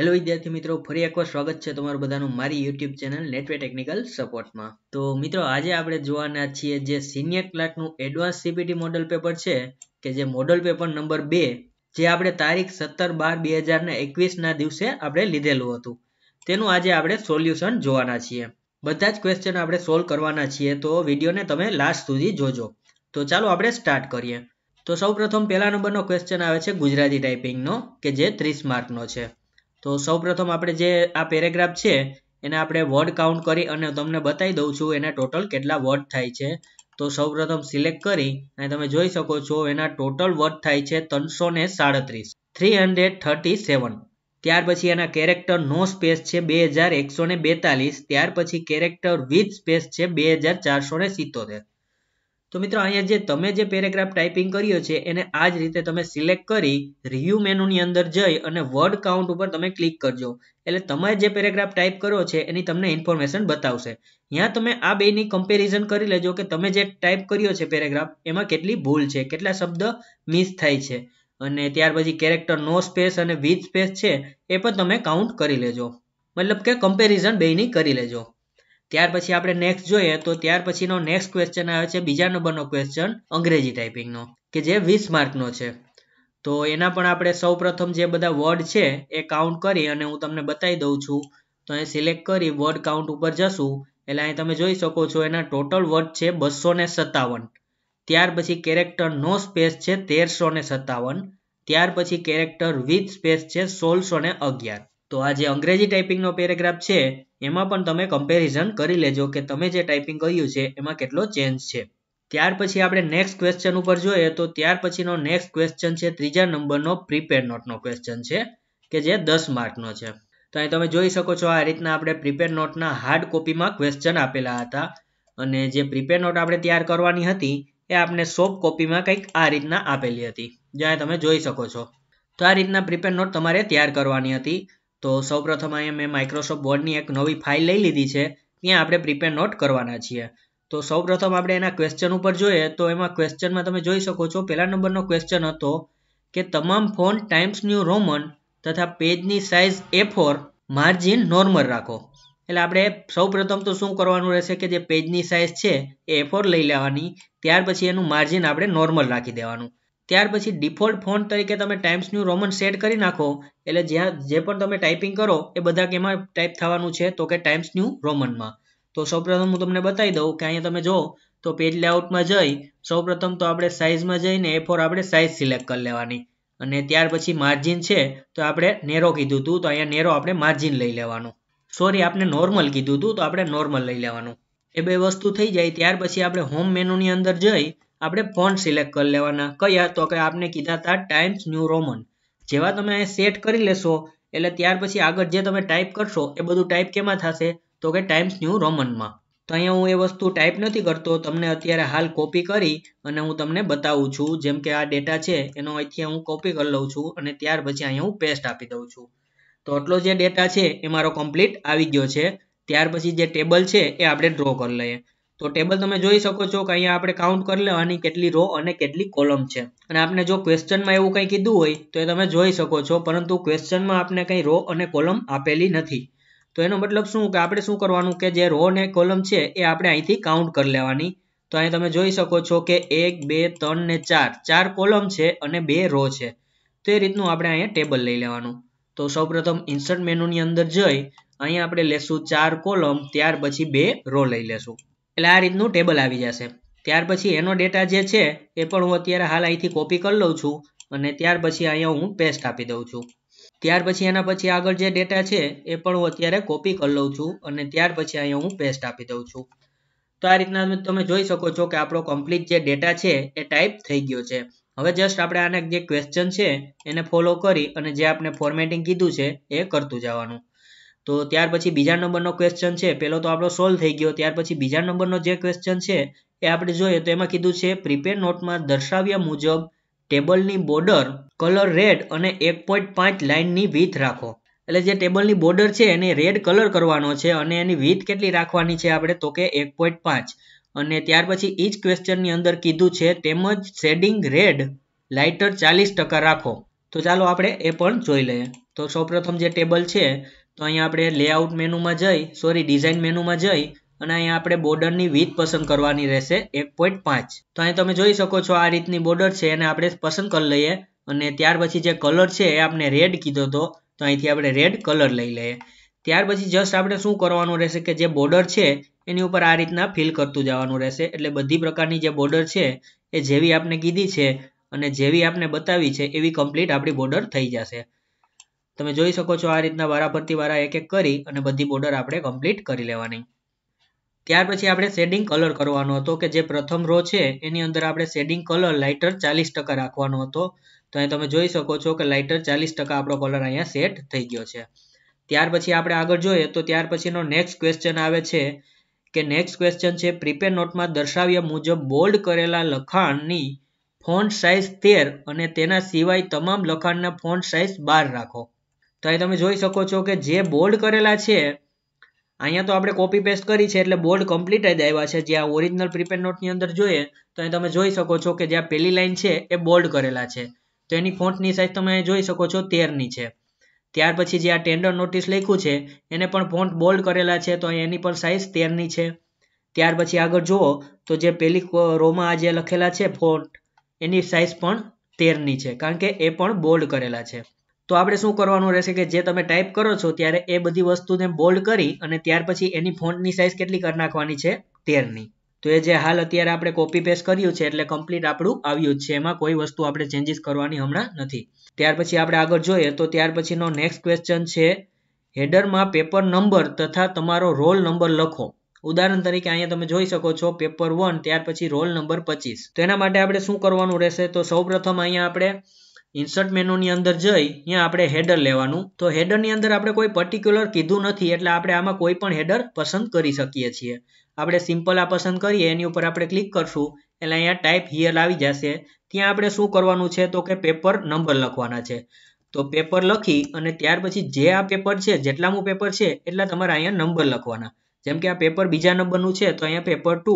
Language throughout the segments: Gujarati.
હેલો વિદ્યાર્થી મિત્રો ફરી એકવાર સ્વાગત છે તમારું બધાનું મારી યુટ્યુબ ચેનલ નેટવે ટેકનિકલ સપોર્ટમાં તો મિત્રો આજે આપણે જોવાના છીએ જે સિનિયર ક્લાર્કનું એડવાન્સ સીપીટી મોડલ પેપર છે કે જે મોડલ પેપર નંબર બે જે આપણે તારીખ સત્તર બાર બે હજાર એકવીસના દિવસે આપણે લીધેલું હતું તેનું આજે આપણે સોલ્યુશન જોવાના છીએ બધા જ ક્વેશ્ચન આપણે સોલ્વ કરવાના છીએ તો વિડીયોને તમે લાસ્ટ સુધી જોજો તો ચાલો આપણે સ્ટાર્ટ કરીએ તો સૌ પ્રથમ પહેલા નંબરનો ક્વેશ્ચન આવે છે ગુજરાતી ટાઈપિંગનો કે જે ત્રીસ માર્કનો છે તો સૌપ્રથમ આપણે જે આ પેરેગ્રાફ છે એને આપણે વર્ડ કાઉન્ટ કરી અને તમને બતાવી દઉં છું એના ટોટલ કેટલા વર્ડ થાય છે તો સૌપ્રથમ સિલેક્ટ કરી અને તમે જોઈ શકો છો એના ટોટલ વર્ડ થાય છે ત્રણસો ને સાડત્રીસ થ્રી હંડ્રેડ થર્ટી સેવન ત્યાર પછી એના કેરેક્ટર નો સ્પેસ છે બે હજાર એકસો ને બેતાલીસ ત્યાર પછી કેરેક્ટર વિથ સ્પેસ છે બે હજાર ચારસો ને સિત્તોતેર તો મિત્રો અહીંયા જે તમે જે પેરેગ્રાફ ટાઈપિંગ કર્યો છે એને આ જ રીતે તમે સિલેક્ટ કરી રિવ્યૂ મેનુની અંદર જઈ અને વર્ડ કાઉન્ટ ઉપર તમે ક્લિક કરજો એટલે તમે જે પેરેગ્રાફ ટાઈપ કર્યો છે એની તમને ઇન્ફોર્મેશન બતાવશે અહીંયા તમે આ બેની કમ્પેરિઝન કરી લેજો કે તમે જે ટાઈપ કર્યો છે પેરેગ્રાફ એમાં કેટલી ભૂલ છે કેટલા શબ્દ મિસ થાય છે અને ત્યાર પછી કેરેક્ટર નો સ્પેસ અને વિથ સ્પેસ છે એ પણ તમે કાઉન્ટ કરી લેજો મતલબ કે કમ્પેરિઝન બેની કરી લેજો ત્યાર પછી આપણે નેક્સ્ટ જોઈએ તો ત્યાર પછીનો નેક્સ્ટ ક્વેશ્ચન આવે છે બીજા નંબરનો ક્વેશ્ચન અંગ્રેજી ટાઈપિંગનો કે જે વીસ માર્કનો છે તો એના પણ આપણે સૌપ્રથમ જે બધા વર્ડ છે એ કાઉન્ટ કરી અને હું તમને બતાવી દઉં છું તો અહીં સિલેક્ટ કરી વર્ડ કાઉન્ટ ઉપર જશું એટલે અહીં તમે જોઈ શકો છો એના ટોટલ વર્ડ છે બસો ને સત્તાવન ત્યાર પછી કેરેક્ટર નો સ્પેસ છે તેરસો ને સત્તાવન ત્યાર પછી કેરેક્ટર વિથ સ્પેસ છે સોળસો ને અગિયાર તો આ જે અંગ્રેજી ટાઈપિંગનો પેરેગ્રાફ છે એમાં પણ તમે કમ્પેરિઝન કરી લેજો કે તમે જે ટાઈપિંગ કર્યું છે એમાં કેટલો ચેન્જ છે ત્યાર પછી આપણે નેક્સ્ટ ક્વેશ્ચન ઉપર જોઈએ તો ત્યાર પછીનો નેક્સ્ટ ક્વેશ્ચન છે ત્રીજા નંબરનો પ્રીપેડ નોટનો ક્વેશ્ચન છે કે જે દસ માર્કનો છે તો અહીં તમે જોઈ શકો છો આ રીતના આપણે પ્રિપેર નોટના હાર્ડ કોપીમાં ક્વેશ્ચન આપેલા હતા અને જે પ્રીપેર નોટ આપણે તૈયાર કરવાની હતી એ આપણે સોફ્ટ કોપીમાં કંઈક આ રીતના આપેલી હતી જ્યાં તમે જોઈ શકો છો તો આ રીતના પ્રિપેર નોટ તમારે તૈયાર કરવાની હતી તો સૌ પ્રથમ અહીંયા મેં માઇક્રોસોફ્ટ વર્ડની એક નવી ફાઇલ લઈ લીધી છે ત્યાં આપણે પ્રિપેર નોટ કરવાના છીએ તો સૌ પ્રથમ આપણે એના ક્વેશ્ચન ઉપર જોઈએ તો એમાં ક્વેશ્ચનમાં તમે જોઈ શકો છો પહેલા નંબરનો ક્વેશ્ચન હતો કે તમામ ફોન ટાઈમ્સ ન્યૂ રોમન તથા પેજની size A four margin normal રાખો એટલે આપણે સૌપ્રથમ તો શું કરવાનું રહેશે કે જે પેજની સાઇઝ છે એ ફોર લઈ લેવાની ત્યાર પછી એનું માર્જિન આપણે નોર્મલ રાખી દેવાનું ત્યાર પછી ડિફોલ્ટ ફોન તરીકે તમે ટાઈમ્સ ન્યૂ રોમન સેટ કરી નાખો એટલે જ્યાં જે પણ તમે ટાઈપિંગ કરો એ બધા કેમાં ટાઈપ થવાનું છે તો કે ટાઈમ્સ ન્યૂ રોમનમાં તો સૌપ્રથમ હું તમને બતાવી દઉં કે અહીંયા તમે જો તો પેજ લેઆઉટમાં જઈ સૌપ્રથમ તો આપણે સાઇઝમાં જઈને એ ફોર આપણે સાઇઝ સિલેક્ટ કરી લેવાની અને ત્યાર પછી માર્જિન છે તો આપણે નેરો કીધું હતું તો અહીંયા નેરો આપણે માર્જિન લઈ લેવાનું સોરી આપણે નોર્મલ કીધું હતું તો આપણે નોર્મલ લઈ લેવાનું એ બે વસ્તુ થઈ જાય ત્યાર પછી આપણે હોમ મેનુની અંદર જઈ આપણે ફોન સિલેક્ટ કરી લેવાના કયા તો કે આપણે કીધા હતા ટાઈમ્સ ન્યુ રોમન જેવા તમે સેટ કરી લેશો એટલે ત્યાર પછી આગળ જે તમે ટાઈપ કરશો એ બધું ટાઈપ કેમાં થશે તો કે ટાઈમ્સ ન્યૂ રોમનમાં તો અહીંયા હું એ વસ્તુ ટાઈપ નથી કરતો તમને અત્યારે હાલ કોપી કરી અને હું તમને બતાવું છું જેમ કે આ ડેટા છે એનો અહીંથી હું કોપી કરી લઉં છું અને ત્યાર પછી અહીંયા હું પેસ્ટ આપી દઉં છું તો આટલો જે ડેટા છે એ મારો કમ્પ્લીટ આવી ગયો છે ત્યાર પછી જે ટેબલ છે એ આપણે ડ્રો કરી લઈએ તો ટેબલ તમે જોઈ શકો છો કે અહીંયા આપણે કાઉન્ટ કરી લેવાની કેટલી રો અને કેટલી કોલમ છે અને આપણે જો ક્વેશ્ચનમાં એવું કંઈ કીધું હોય તો એ તમે જોઈ શકો છો પરંતુ ક્વેશ્ચનમાં આપણે કંઈ રો અને કોલમ આપેલી નથી તો એનો મતલબ શું કે આપણે શું કરવાનું કે જે રો અને કોલમ છે એ આપણે અહીંથી કાઉન્ટ કરી લેવાની તો અહીંયા તમે જોઈ શકો છો કે એક બે ત્રણ ને ચાર ચાર કોલમ છે અને બે રો છે તો એ રીતનું આપણે અહીંયા ટેબલ લઈ લેવાનું તો સૌપ્રથમ ઇન્સર્ટ મેનુની અંદર જઈ અહીંયા આપણે લેશું ચાર કોલમ ત્યાર પછી બે રો લઈ લેશું એટલે આ રીતનું ટેબલ આવી જશે ત્યાર પછી એનો ડેટા જે છે એ પણ હું અત્યારે હાલ અહીંથી કોપી કરી લઉં છું અને ત્યાર પછી અહીંયા હું પેસ્ટ આપી દઉં છું ત્યાર પછી એના પછી આગળ જે ડેટા છે એ પણ હું અત્યારે કોપી કરી લઉં છું અને ત્યાર પછી અહીંયા હું પેસ્ટ આપી દઉં છું તો આ રીતના તમે જોઈ શકો છો કે આપણો કમ્પ્લીટ જે ડેટા છે એ ટાઈપ થઈ ગયો છે હવે જસ્ટ આપણે આને જે ક્વેશ્ચન છે એને ફોલો કરી અને જે આપણે ફોર્મેટિંગ કીધું છે એ કરતું જવાનું તો ત્યાર પછી બીજા નંબરનો ક્વેશ્ચન છે પહેલો તો આપણો સોલ્વ થઈ ગયો ત્યાર પછી બીજા નંબરનો જે ક્વેશ્ચન છે એ આપણે જોઈએ તો એમાં કીધું છે પ્રિપેર નોટમાં દર્શાવ્યા મુજબ ટેબલની બોર્ડર કલર રેડ અને એક પોઈન્ટ પાંચ લાઇનની વીથ રાખો એટલે જે ટેબલની બોર્ડર છે એને રેડ કલર કરવાનો છે અને એની વીથ કેટલી રાખવાની છે આપણે તો કે એક પોઈન્ટ પાંચ અને ત્યાર પછી એ જ ક્વેશ્ચનની અંદર કીધું છે તેમજ શેડિંગ રેડ લાઇટર ચાલીસ ટકા રાખો તો ચાલો આપણે એ પણ જોઈ લઈએ તો સૌપ્રથમ જે ટેબલ છે તો અહીંયા આપણે લેઆઉટ મેનુમાં જઈ સોરી ડિઝાઇન મેનુમાં જઈ અને અહીંયા આપણે બોર્ડરની વિથ પસંદ કરવાની રહેશે એક પોઈન્ટ પાંચ તો અહીં તમે જોઈ શકો છો આ રીતની બોર્ડર છે એને આપણે પસંદ કરી લઈએ અને ત્યાર પછી જે કલર છે એ આપણે રેડ કીધો હતો તો અહીંથી આપણે રેડ કલર લઈ લઈએ ત્યાર પછી જસ્ટ આપણે શું કરવાનું રહેશે કે જે બોર્ડર છે એની ઉપર આ રીતના ફિલ કરતું જવાનું રહેશે એટલે બધી પ્રકારની જે બોર્ડર છે એ જેવી આપણે કીધી છે અને જેવી આપણે બતાવી છે એવી કમ્પ્લીટ આપણી બોર્ડર થઈ જશે તમે જોઈ શકો છો આ રીતના વારાફરતી વારા એક એક કરી અને બધી બોર્ડર આપણે કમ્પ્લીટ કરી લેવાની ત્યાર પછી આપણે શેડિંગ કલર કરવાનો હતો કે જે પ્રથમ રો છે એની અંદર આપણે શેડિંગ કલર લાઇટર ચાલીસ ટકા રાખવાનો હતો તો અહીં તમે જોઈ શકો છો કે લાઇટર ચાલીસ ટકા આપણો કલર અહીંયા સેટ થઈ ગયો છે ત્યાર પછી આપણે આગળ જોઈએ તો ત્યાર પછીનો નેક્સ્ટ ક્વેશ્ચન આવે છે કે નેક્સ્ટ ક્વેશ્ચન છે પ્રિપેર નોટમાં દર્શાવ્યા મુજબ બોલ્ડ કરેલા લખાણની ફોન્ટ સાઇઝ તેર અને તેના સિવાય તમામ લખાણના ફોન્ટ સાઇઝ બાર રાખો તો અહીં તમે જોઈ શકો છો કે જે બોલ્ડ કરેલા છે અહીંયા તો આપણે કોપી પેસ્ટ કરી છે એટલે બોલ્ડ કમ્પ્લીટ જ આવ્યા છે જે આ ઓરિજિનલ પ્રીપેડ નોટની અંદર જોઈએ તો અહીં તમે જોઈ શકો છો કે જે આ પહેલી લાઇન છે એ બોલ્ડ કરેલા છે તો એની ફોન્ટની સાઇઝ તમે જોઈ શકો છો તેરની છે ત્યાર પછી જે આ ટેન્ડર નોટિસ લખ્યું છે એને પણ ફોન્ટ બોલ્ડ કરેલા છે તો એની પણ સાઇઝ તેરની છે ત્યાર પછી આગળ જુઓ તો જે પેલી રોમાં આ જે લખેલા છે ફોન્ટ એની સાઇઝ પણ તેરની છે કારણ કે એ પણ બોલ્ડ કરેલા છે તો આપણે શું કરવાનું રહેશે કે જે તમે ટાઈપ કરો છો ત્યારે એ બધી વસ્તુને બોલ્ડ કરી અને ત્યાર પછી એની ફોન્ટની સાઇઝ કેટલી કરી નાખવાની છે તેરની તો એ જે હાલ અત્યારે આપણે કોપી પેસ્ટ કર્યું છે એટલે કમ્પ્લીટ આપણું આવ્યું જ છે એમાં કોઈ વસ્તુ આપણે ચેન્જીસ કરવાની હમણાં નથી ત્યાર પછી આપણે આગળ જોઈએ તો ત્યાર પછીનો નેક્સ્ટ ક્વેશ્ચન છે હેડરમાં પેપર નંબર તથા તમારો રોલ નંબર લખો ઉદાહરણ તરીકે અહીંયા તમે જોઈ શકો છો પેપર વન ત્યાર પછી રોલ નંબર પચીસ તો એના માટે આપણે શું કરવાનું રહેશે તો સૌપ્રથમ અહીંયા આપણે ઇન્સર્ટ મેનુની અંદર જઈ અહીંયા આપણે હેડર લેવાનું તો હેડરની અંદર આપણે કોઈ પર્ટિક્યુલર કીધું નથી એટલે આપણે આમાં કોઈ પણ હેડર પસંદ કરી શકીએ છીએ આપણે સિમ્પલ આ પસંદ કરીએ એની ઉપર આપણે ક્લિક કરશું એટલે અહીંયા ટાઈપ હિયર આવી જશે ત્યાં આપણે શું કરવાનું છે તો કે પેપર નંબર લખવાના છે તો પેપર લખી અને ત્યાર પછી જે આ પેપર છે જેટલામું પેપર છે એટલા તમારે અહીંયા નંબર લખવાના જેમ કે આ પેપર બીજા નંબરનું છે તો અહીંયા પેપર ટુ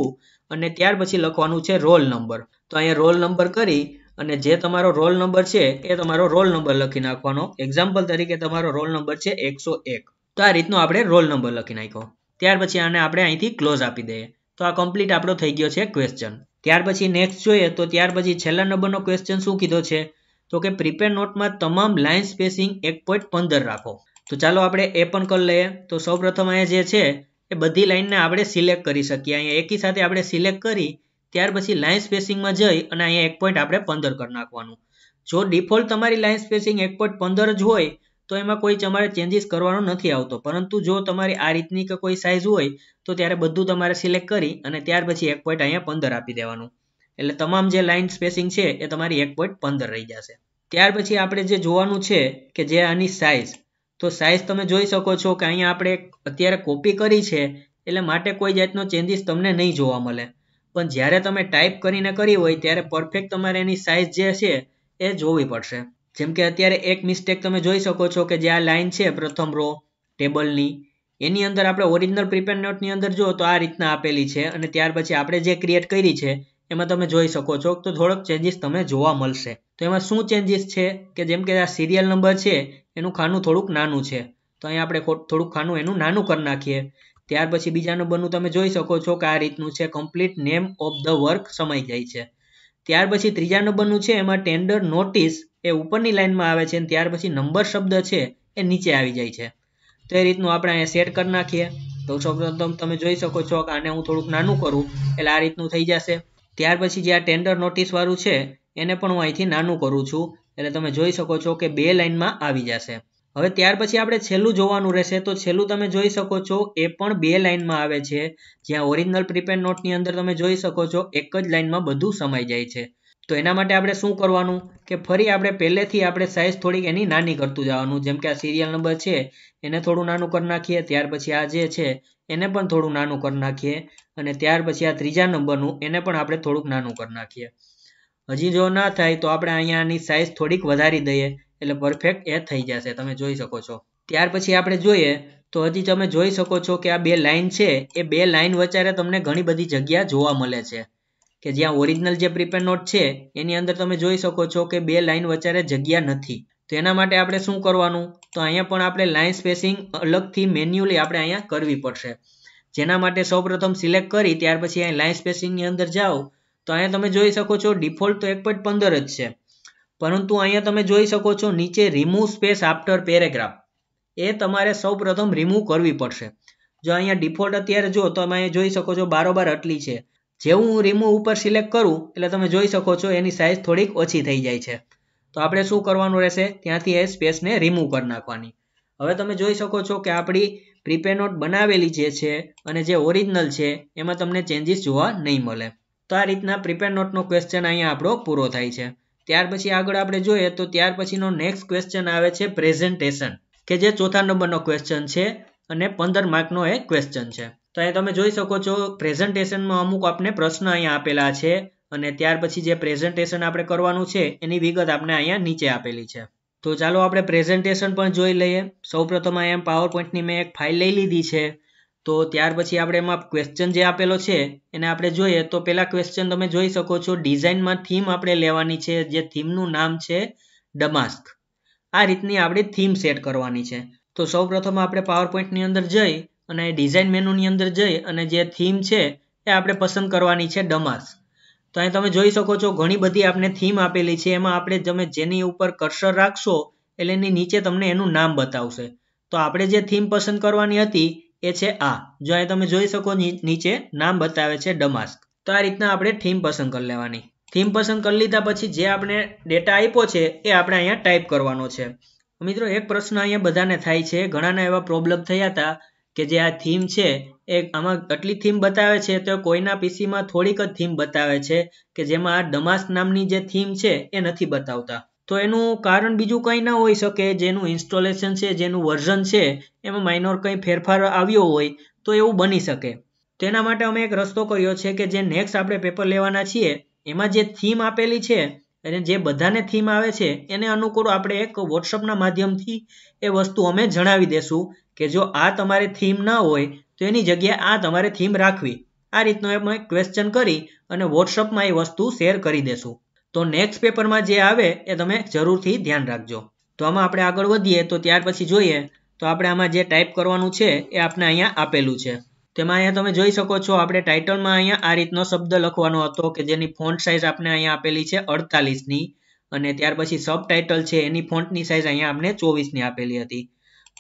અને ત્યાર પછી લખવાનું છે રોલ નંબર તો અહીંયા રોલ નંબર કરી અને જે તમારો રોલ નંબર છે એ તમારો રોલ નંબર લખી નાખવાનો એક્ઝામ્પલ તરીકે તમારો રોલ નંબર છે એકસો એક તો આ રીતનો આપણે રોલ નંબર લખી નાખ્યો ત્યાર પછી આને આપણે અહીંથી ક્લોઝ આપી દઈએ તો આ કમ્પ્લીટ આપણો થઈ ગયો છે ક્વેશ્ચન ત્યાર પછી નેક્સ્ટ જોઈએ તો ત્યાર પછી છેલ્લા નંબરનો ક્વેશ્ચન શું કીધો છે તો કે પ્રિપેર નોટમાં તમામ લાઇન સ્પેસિંગ એક પોઈન્ટ પંદર રાખો તો ચાલો આપણે એ પણ કરી લઈએ તો સૌપ્રથમ અહીંયા જે છે એ બધી લાઇનને આપણે સિલેક્ટ કરી શકીએ અહીંયા એકી સાથે આપણે સિલેક્ટ કરી ત્યાર પછી લાઇન સ્પેસિંગમાં જઈ અને અહીંયા એક પોઈન્ટ આપણે પંદર કરી નાખવાનું જો ડિફોલ્ટ તમારી લાઇન સ્પેસિંગ એક પોઈન્ટ પંદર જ હોય તો એમાં કોઈ તમારે ચેન્જીસ કરવાનો નથી આવતો પરંતુ જો તમારી આ રીતની કે કોઈ સાઇઝ હોય તો ત્યારે બધું તમારે સિલેક્ટ કરી અને ત્યાર પછી એક પોઈન્ટ અહીંયા પંદર આપી દેવાનું એટલે તમામ જે લાઇન સ્પેસિંગ છે એ તમારી એક પોઈન્ટ પંદર રહી જશે ત્યાર પછી આપણે જે જોવાનું છે કે જે આની સાઇઝ તો સાઇઝ તમે જોઈ શકો છો કે અહીંયા આપણે અત્યારે કોપી કરી છે એટલે માટે કોઈ જાતનો ચેન્જીસ તમને નહીં જોવા મળે પણ જ્યારે તમે ટાઈપ કરીને કરી હોય ત્યારે પરફેક્ટ તમારે એની સાઇઝ જે છે એ જોવી પડશે જેમ કે અત્યારે એક મિસ્ટેક તમે જોઈ શકો છો કે જે આ લાઇન છે પ્રથમ રો ટેબલની એની અંદર આપણે ઓરિજિનલ પ્રિપેર નોટની અંદર જો તો આ રીતના આપેલી છે અને ત્યાર પછી આપણે જે ક્રિએટ કરી છે એમાં તમે જોઈ શકો છો તો થોડોક ચેન્જીસ તમને જોવા મળશે તો એમાં શું ચેન્જીસ છે કે જેમ કે આ સિરિયલ નંબર છે એનું ખાનું થોડુંક નાનું છે તો અહીંયા આપણે થોડુંક ખાનું એનું નાનું કરી નાખીએ ત્યાર પછી બીજાનું બનવું તમે જોઈ શકો છો કે આ રીતનું છે complete name of the work સમાઈ જાય છે ત્યાર પછી ત્રીજા નંબરનું છે એમાં ટેન્ડર નોટિસ એ ઉપરની લાઇનમાં આવે છે અને ત્યાર પછી નંબર શબ્દ છે એ નીચે આવી જાય છે તો એ રીતનું આપણે અહીંયા સેટ કરી નાખીએ તો સૌપ્રથમ તમે જોઈ શકો છો કે આને હું થોડુંક નાનું કરું એટલે આ રીતનું થઈ જશે ત્યાર પછી જે આ ટેન્ડર નોટિસવાળું છે એને પણ હું અહીંથી નાનું કરું છું એટલે તમે જોઈ શકો છો કે બે લાઇનમાં આવી જશે હવે ત્યાર પછી આપણે છેલ્લું જોવાનું રહેશે તો છેલ્લું તમે જોઈ શકો છો એ પણ બે લાઇનમાં આવે છે જ્યાં ઓરિજિનલ પ્રીપેડ નોટની અંદર તમે જોઈ શકો છો એક જ લાઇનમાં બધું સમાઈ જાય છે તો એના માટે આપણે શું કરવાનું કે ફરી આપણે પહેલેથી આપણે સાઇઝ થોડીક એની નાની કરતું જવાનું જેમ કે આ સિરિયલ નંબર છે એને થોડું નાનું કરી નાખીએ ત્યાર પછી આ જે છે એને પણ થોડું નાનું કરી નાખીએ અને ત્યાર પછી આ ત્રીજા નંબરનું એને પણ આપણે થોડુંક નાનું કરી નાખીએ હજી જો ના થાય તો આપણે અહીંયાની સાઇઝ થોડીક વધારી દઈએ એટલે પરફેક્ટ એ થઈ જશે તમે જોઈ શકો છો ત્યાર પછી આપણે જોઈએ તો હજી તમે જોઈ શકો છો કે આ બે લાઇન છે એ બે લાઇન વચારે તમને ઘણી બધી જગ્યા જોવા મળે છે કે જ્યાં ઓરિજિનલ જે પ્રિપેર નોટ છે એની અંદર તમે જોઈ શકો છો કે બે લાઇન વચારે જગ્યા નથી તો એના માટે આપણે શું કરવાનું તો અહીંયા પણ આપણે લાઇન સ્પેસિંગ અલગથી મેન્યુઅલી આપણે અહીંયા કરવી પડશે જેના માટે સૌપ્રથમ સિલેક્ટ કરી ત્યાર પછી અહીંયા લાઇન સ્પેસિંગની અંદર જાઓ તો અહીંયા તમે જોઈ શકો છો ડિફોલ્ટ તો એક જ છે પરંતુ અહીંયા તમે જોઈ શકો છો નીચે રિમૂવ સ્પેસ આફ્ટર પેરેગ્રાફ એ તમારે સૌપ્રથમ રિમૂવ કરવી પડશે જો અહીંયા ડિફોલ્ટ અત્યારે જો તમે જોઈ શકો છો બારોબાર અટલી છે જેવું હું રિમૂવ ઉપર સિલેક્ટ કરું એટલે તમે જોઈ શકો છો એની સાઇઝ થોડીક ઓછી થઈ જાય છે તો આપણે શું કરવાનું રહેશે ત્યાંથી એ સ્પેસને રિમૂવ કરી નાખવાની હવે તમે જોઈ શકો છો કે આપણી પ્રીપે નોટ બનાવેલી જે છે અને જે ઓરિજિનલ છે એમાં તમને ચેન્જીસ જોવા નહીં મળે તો આ રીતના પ્રીપેર નોટનો ક્વેશ્ચન અહીંયા આપણો પૂરો થાય છે ત્યાર પછી આગળ આપણે જોઈએ તો ત્યાર પછીનો નેક્સ્ટ ક્વેશ્ચન આવે છે પ્રેઝન્ટેશન કે જે ચોથા નંબરનો ક્વેશ્ચન છે અને પંદર માર્કનો એ ક્વેશ્ચન છે તો અહીં તમે જોઈ શકો છો પ્રેઝન્ટેશનમાં અમુક આપણે પ્રશ્ન અહીંયા આપેલા છે અને ત્યાર પછી જે પ્રેઝન્ટેશન આપણે કરવાનું છે એની વિગત આપણે અહીંયા નીચે આપેલી છે તો ચાલો આપણે પ્રેઝન્ટેશન પણ જોઈ લઈએ સૌપ્રથમ અહીંયા પાવર પોઈન્ટની મેં એક ફાઇલ લઈ લીધી છે તો ત્યાર પછી આપણે એમાં ક્વેશ્ચન જે આપેલો છે એને આપણે જોઈએ તો પહેલાં ક્વેશ્ચન તમે જોઈ શકો છો ડિઝાઇનમાં થીમ આપણે લેવાની છે જે થીમનું નામ છે ડમાસ્ક આ રીતની આપણે થીમ સેટ કરવાની છે તો સૌ પ્રથમ આપણે પાવરપોઈન્ટની અંદર જઈ અને ડિઝાઇન મેનુની અંદર જઈ અને જે થીમ છે એ આપણે પસંદ કરવાની છે ડમાસ્ક તો અહીં તમે જોઈ શકો છો ઘણી બધી આપણે થીમ આપેલી છે એમાં આપણે તમે જેની ઉપર કર્સર રાખશો એટલે એની નીચે તમને એનું નામ બતાવશે તો આપણે જે થીમ પસંદ કરવાની હતી એ છે આ જો અહીં તમે જોઈ શકો નીચે નામ બતાવે છે ડમાસ્ક તો આ રીતના આપણે થીમ પસંદ કરી લેવાની થીમ પસંદ કરી લીધા પછી જે આપણે ડેટા આપ્યો છે એ આપણે અહીંયા ટાઈપ કરવાનો છે મિત્રો એક પ્રશ્ન અહીંયા બધાને થાય છે ઘણાના એવા પ્રોબ્લેમ થયા હતા કે જે આ થીમ છે એ આમાં આટલી થીમ બતાવે છે તો કોઈના પીસીમાં થોડીક જ થીમ બતાવે છે કે જેમાં આ ડમાસ્ક નામની જે થીમ છે એ નથી બતાવતા તો એનું કારણ બીજું કંઈ ન હોઈ શકે જેનું ઇન્સ્ટોલેશન છે જેનું વર્ઝન છે એમાં માઇનોર કંઈ ફેરફાર આવ્યો હોય તો એવું બની શકે તેના માટે અમે એક રસ્તો કર્યો છે કે જે નેક્સ્ટ આપણે પેપર લેવાના છીએ એમાં જે થીમ આપેલી છે અને જે બધાને થીમ આવે છે એને અનુકૂળ આપણે એક વોટ્સઅપના માધ્યમથી એ વસ્તુ અમે જણાવી દેશું કે જો આ તમારે થીમ ન હોય તો એની જગ્યાએ આ તમારે થીમ રાખવી આ રીતનો અમે ક્વેશ્ચન કરી અને વોટ્સઅપમાં એ વસ્તુ શેર કરી દેશું તો નેક્સ્ટ પેપરમાં જે આવે એ તમે જરૂરથી ધ્યાન રાખજો તો આમાં આપણે આગળ વધીએ તો ત્યાર પછી જોઈએ તો આપણે આમાં જે ટાઈપ કરવાનું છે એ આપણે અહીંયા આપેલું છે તેમાં અહીંયા તમે જોઈ શકો છો આપણે ટાઇટલમાં અહીંયા આ રીતનો શબ્દ લખવાનો હતો કે જેની ફોન્ટ સાઇઝ આપણે અહીંયા આપેલી છે અડતાલીસની અને ત્યાર પછી સબ ટાઇટલ છે એની ફોન્ટની સાઇઝ અહીંયા આપણે ચોવીસની આપેલી હતી